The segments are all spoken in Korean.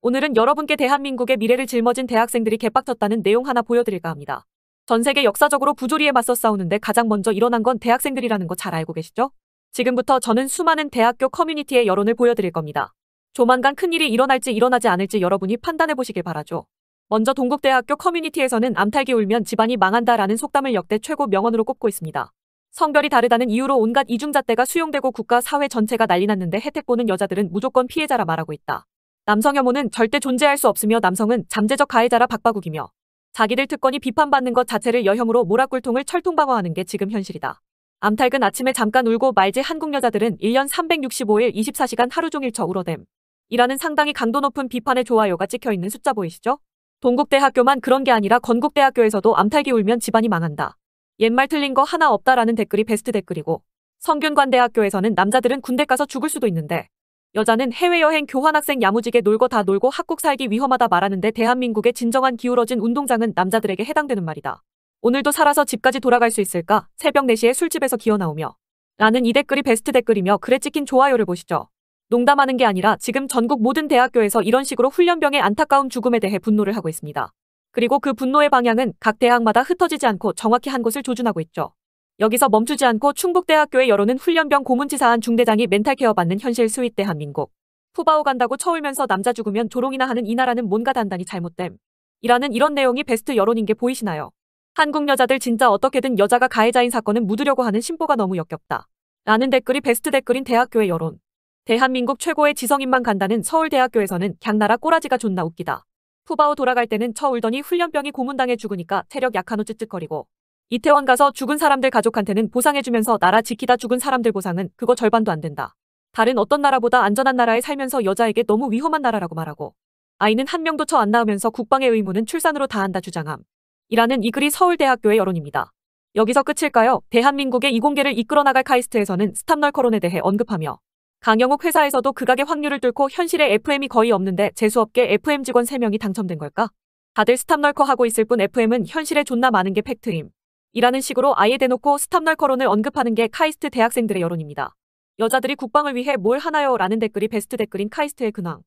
오늘은 여러분께 대한민국의 미래를 짊어진 대학생들이 개빡쳤다는 내용 하나 보여드릴까 합니다. 전 세계 역사적으로 부조리에 맞서 싸우는데 가장 먼저 일어난 건 대학생들이라는 거 잘 알고 계시죠? 지금부터 저는 수많은 대학교 커뮤니티의 여론을 보여드릴 겁니다. 조만간 큰일이 일어날지 일어나지 않을지 여러분이 판단해보시길 바라죠. 먼저 동국대학교 커뮤니티에서는 암탈기 울면 집안이 망한다라는 속담을 역대 최고 명언으로 꼽고 있습니다. 성별이 다르다는 이유로 온갖 이중잣대가 수용되고 국가 사회 전체가 난리 났는데 혜택 보는 여자들은 무조건 피해자라 말하고 있다. 남성 혐오는 절대 존재할 수 없으며 남성은 잠재적 가해자라 박바국이며 자기들 특권이 비판받는 것 자체를 여혐으로 모락굴통을 철통방어하는 게 지금 현실이다. 암탈근 아침에 잠깐 울고 말지 한국 여자들은 1년 365일 24시간 하루 종일 저 울어댐. 이라는 상당히 강도 높은 비판의 좋아요가 찍혀있는 숫자 보이시죠? 동국대학교만 그런 게 아니라 건국대학교에서도 암탈기 울면 집안이 망한다. 옛말 틀린 거 하나 없다라는 댓글이 베스트 댓글이고 성균관대학교에서는 남자들은 군대 가서 죽을 수도 있는데 여자는 해외여행 교환학생 야무지게 놀고 다 놀고 학국 살기 위험하다 말하는데 대한민국의 진정한 기울어진 운동장은 남자들에게 해당되는 말이다. 오늘도 살아서 집까지 돌아갈 수 있을까? 새벽 4시에 술집에서 기어나오며 라는 이 댓글이 베스트 댓글이며 글에 찍힌 좋아요를 보시죠. 농담하는 게 아니라 지금 전국 모든 대학교에서 이런 식으로 훈련병의 안타까운 죽음에 대해 분노를 하고 있습니다. 그리고 그 분노의 방향은 각 대학마다 흩어지지 않고 정확히 한 곳을 조준하고 있죠. 여기서 멈추지 않고 충북대학교의 여론은 훈련병 고문치사한 중대장이 멘탈 케어받는 현실 스윗 대한민국. 푸바오 간다고 처울면서 남자 죽으면 조롱이나 하는 이 나라는 뭔가 단단히 잘못됨. 이라는 이런 내용이 베스트 여론인 게 보이시나요? 한국 여자들 진짜 어떻게든 여자가 가해자인 사건은 묻으려고 하는 심보가 너무 역겹다. 라는 댓글이 베스트 댓글인 대학교의 여론. 대한민국 최고의 지성인만 간다는 서울대학교에서는 갱나라 꼬라지가 존나 웃기다. 푸바오 돌아갈 때는 처 울더니 훈련병이 고문당해 죽으니까 체력 약한 후 쯧쯧거리고 이태원 가서 죽은 사람들 가족한테는 보상해주면서 나라 지키다 죽은 사람들 보상은 그거 절반도 안 된다. 다른 어떤 나라보다 안전한 나라에 살면서 여자에게 너무 위험한 나라라고 말하고 아이는 한 명도 처 안나오면서 국방의 의무는 출산으로 다한다 주장함. 이라는 이 글이 서울대학교의 여론입니다. 여기서 끝일까요? 대한민국의 이공계를 이끌어나갈 카이스트에서는 스탑널 커론에 대해 언급하며 강영욱 회사에서도 극악의 확률을 뚫고 현실에 FM이 거의 없는데 재수없게 FM 직원 3명이 당첨된 걸까? 다들 스탑널커 하고 있을 뿐 FM은 현실에 존나 많은 게 팩트임. 이라는 식으로 아예 대놓고 스탑날커론을 언급하는 게 카이스트 대학생들의 여론입니다. 여자들이 국방을 위해 뭘 하나요? 라는 댓글이 베스트 댓글인 카이스트의 근황.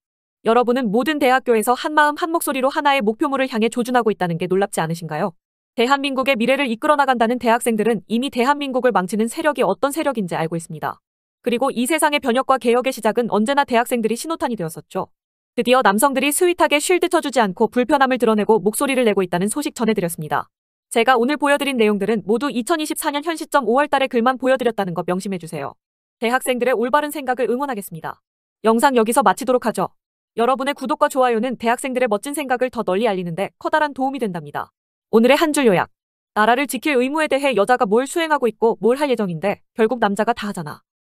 여러분은 모든 대학교에서 한마음 한목소리로 하나의 목표물을 향해 조준하고 있다는 게 놀랍지 않으신가요? 대한민국의 미래를 이끌어 나간다는 대학생들은 이미 대한민국을 망치는 세력이 어떤 세력인지 알고 있습니다. 그리고 이 세상의 변혁과 개혁의 시작은 언제나 대학생들이 신호탄이 되었었죠. 드디어 남성들이 스윗하게 쉴드 쳐주지 않고 불편함을 드러내고 목소리를 내고 있다는 소식 전해드렸습니다. 제가 오늘 보여드린 내용들은 모두 2024년 현 시점 5월달의 글만 보여드렸다는 것 명심해주세요. 대학생들의 올바른 생각을 응원하겠습니다. 영상 여기서 마치도록 하죠. 여러분의 구독과 좋아요는 대학생들의 멋진 생각을 더 널리 알리는데 커다란 도움이 된답니다. 오늘의 한 줄 요약. 나라를 지킬 의무에 대해 여자가 뭘 수행하고 있고 뭘 할 예정인데 결국 남자가 다 하잖아.